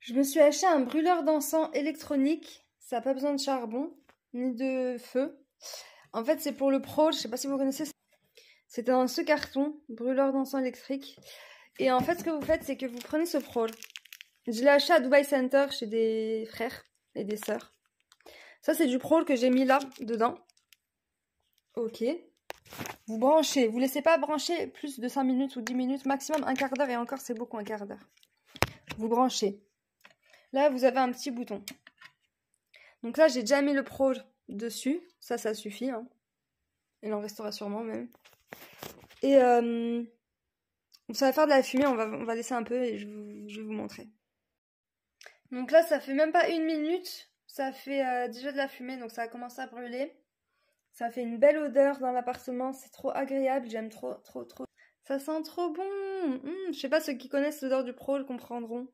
Je me suis acheté un brûleur d'encens électronique. Ça n'a pas besoin de charbon ni de feu. En fait, c'est pour le pro. Je sais pas si vous connaissez. C'était dans ce carton, brûleur d'encens électrique. Et en fait, ce que vous faites, c'est que vous prenez ce prôle, Je l'ai acheté à Dubai Center chez des frères et des sœurs. Ça, c'est du prôle que j'ai mis là, dedans. Ok. Vous branchez. Vous ne laissez pas brancher plus de 5 minutes ou 10 minutes, maximum un quart d'heure. Et encore, c'est beaucoup un quart d'heure. Vous branchez. Là, vous avez un petit bouton. Donc là, j'ai déjà mis le pro dessus. Ça, ça suffit. Hein. Il en restera sûrement même. Et euh, ça va faire de la fumée. On va, on va laisser un peu et je, vais vous montrer. Donc là, ça fait même pas une minute. Ça fait euh, déjà de la fumée. Donc ça a commencé à brûler. Ça fait une belle odeur dans l'appartement. C'est trop agréable. J'aime trop, trop, trop. Ça sent trop bon. Je hmm, je sais pas, ceux qui connaissent l'odeur du pro comprendront.